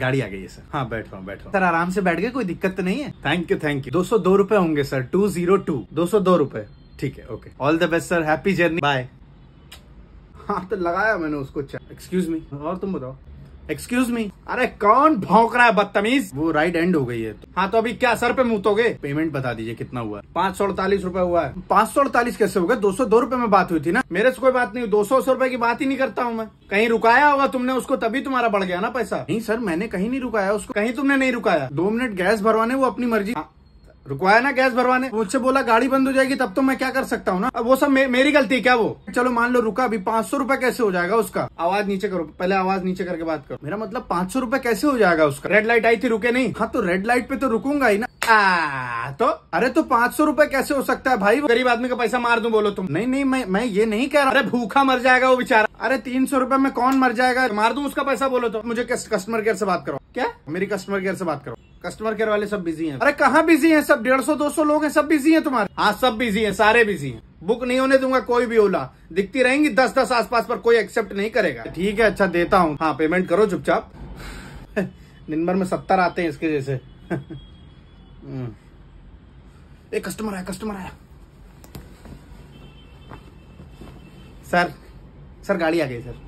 गाड़ी आ गई है सर हाँ बैठ रहा हूँ बैठ रहा हूँ सर आराम से बैठ गए कोई दिक्कत तो नहीं है थैंक यू थैंक यू दो सौ दो रूपए होंगे सर टू जीरो टू दो सौ दो रूपए ठीक है okay all the best sir happy journey bye हाँ तो लगाया मैंने उसको एक्सक्यूज मी और तुम बताओ एक्सक्यूज मी अरे कौन भौंक रहा है बदतमीज वो राइट एंड हो गई है तो। हाँ तो अभी क्या सर पे मुतोगे पेमेंट बता दीजिए कितना हुआ पाँच सौ अड़तालीस रूपए हुआ है पाँच सौ अड़तालीस कैसे हो गए दो सौ दो रूपये में बात हुई थी ना मेरे से कोई बात नहीं दो सौ रूपए की बात ही नहीं करता हूँ मैं कहीं रुकाया होगा तुमने उसको तभी तुम्हारा बढ़ गया ना पैसा नहीं सर मैंने कहीं नहीं रुकाया उसको कहीं तुमने नहीं रुकाया दो मिनट गैस भरवाने वो अपनी मर्जी रुकवाया ना गैस भरवाने मुझसे बोला गाड़ी बंद हो जाएगी तब तो मैं क्या कर सकता हूँ ना अब वो सब मे, मेरी गलती है क्या वो चलो मान लो रुका अभी पांच सौ रूपये कैसे हो जाएगा उसका आवाज नीचे करो पहले आवाज नीचे करके बात करो मेरा मतलब पांच सौ रूपये कैसे हो जाएगा उसका रेड लाइट आई थी रुके नहीं हाँ तो रेड लाइट पे तो रुकूंगा ही ना आ, तो अरे तो पांच सौ रूपये कैसे हो सकता है भाई गरीब आदमी का पैसा मार दू बोलो तुम नहीं नहीं मैं मैं ये नहीं कह रहा अरे भूखा मर जाएगा वो बेचारा अरे तीन सौ रूपये में कौन मर जाएगा मार दू उसका पैसा बोलो तो मुझे कस्टमर केयर से बात करो क्या मेरी कस्टमर केयर से बात करो कस्टमर केयर वाले सब बिजी हैं अरे कहाँ बिजी हैं सब डेढ़ सौ दो सौ लोग हैं सब बिजी हैं तुम्हारे हाँ सब बिजी हैं सारे बिजी हैं बुक नहीं होने दूंगा कोई भी ओला दिखती रहेंगी दस दस आसपास पर कोई एक्सेप्ट नहीं करेगा ठीक है अच्छा देता हूँ हाँ पेमेंट करो चुपचाप दिन भर में सत्तर आते हैं इसके जैसे हम्म। एक कस्टमर आया कस्टमर आया सर सर गाड़ी आ गई सर